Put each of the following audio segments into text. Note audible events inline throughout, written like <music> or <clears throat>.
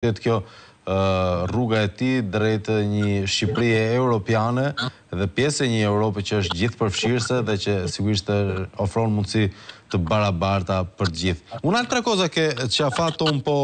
Këtë kjo eh, rruga e ti drejtë një Shqipërije Europiane dhe pjesë e një Europe që është gjithë përfshirëse dhe që sigurisht të ofronë mundësi të barabarta për gjithë. Unë altra koza che që afa tonë po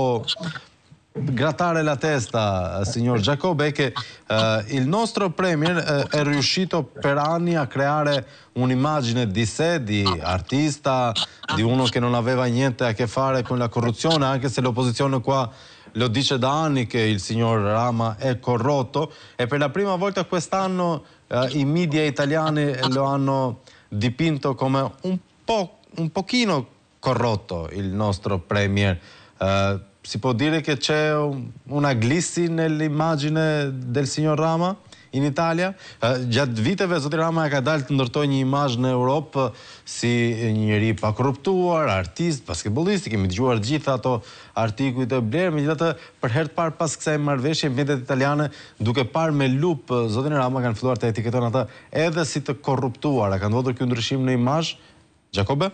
grattare la testa, signor Giacobbe, che eh, il nostro Premier eh, è riuscito per anni a creare un'immagine di sé, di artista, di uno che non aveva niente a che fare con la corruzione, anche se l'opposizione qua lo dice da anni che il signor Rama è corrotto e per la prima volta quest'anno eh, i media italiani lo hanno dipinto come un, po', un pochino corrotto il nostro premier. Eh, si può dire che c'è un, una glissi nell'immagine del signor Rama? in Italia. Eh, gjatë viteve, Zotir Rama e ka dalë të ndërtoj një imaj në Europë eh, si një ri pa korruptuar, artist, basketbolist, kemi të gjuar gjitha ato artikuj të blerë, me gjitha të përhert parë pas kësa e marveshje, vjetet italiane duke parë me lupë, eh, Zotir Rama kanë fluar të etiketon ata edhe si të korruptuar. A kanë dodo kjo ndryshim në imaj? Gjakobe?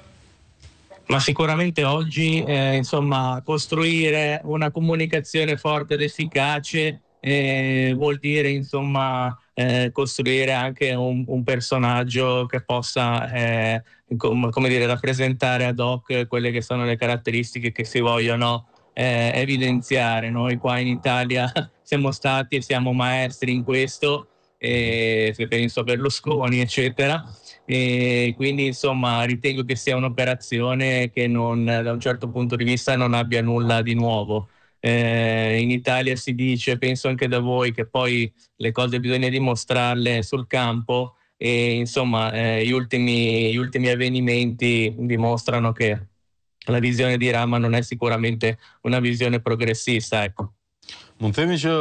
Ma sicuramente oggi, insomma, costruire una comunicazione forte ed efficace eh, vuol dire insomma eh, costruire anche un, un, personaggio che possa eh, com- come dire, rappresentare ad hoc quelle che sono le caratteristiche che si vogliono eh, evidenziare. Noi qua in Italia <laughs> siamo stati e siamo maestri in questo, se penso a Berlusconi eccetera. E quindi insomma ritengo che sia un'operazione che non, da un certo punto di vista non abbia nulla di nuovo eh, in Italia si dice, penso anche da voi, che poi le cose bisogna dimostrarle sul campo e insomma eh, gli, ultimi, gli ultimi avvenimenti dimostrano che la visione di Rama non è sicuramente una visione progressista. Ecco. Mund themi që,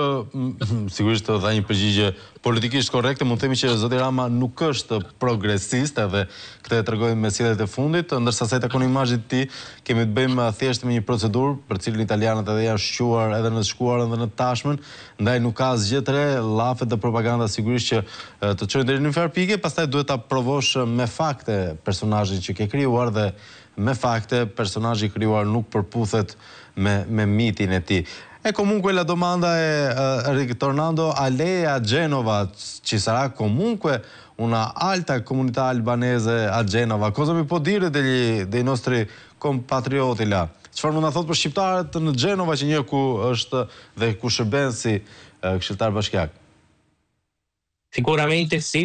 <clears throat> sigurisht të dha një përgjigje politikisht korekte, mund themi që Zoti Rama nuk është progresist edhe këtë e tregojmë me sidet e fundit, ndërsa sa të takon imazhit të tij, kemi të bëjmë thjesht me një procedur, për cilën italianët edhe janë shquar edhe në shkuarën dhe në tashmën, ndaj nuk ka asgjë të re, të propaganda sigurisht që të çojnë deri në far pike, pastaj duhet ta provosh me fakte personazhin që ke krijuar dhe me fakte personazhi i krijuar nuk përputhet me me mitin e tij. E comunque la domanda è ritornando a lei a Genova, ci sarà comunque una alta comunità albanese a Genova. Cosa mi può po dire degli, dei nostri compatrioti là? Çfarë mund ta thotë për shqiptarët në Gjenova që një ku është dhe ku shërben si uh, këshilltar bashkiak? Sicuramente sì.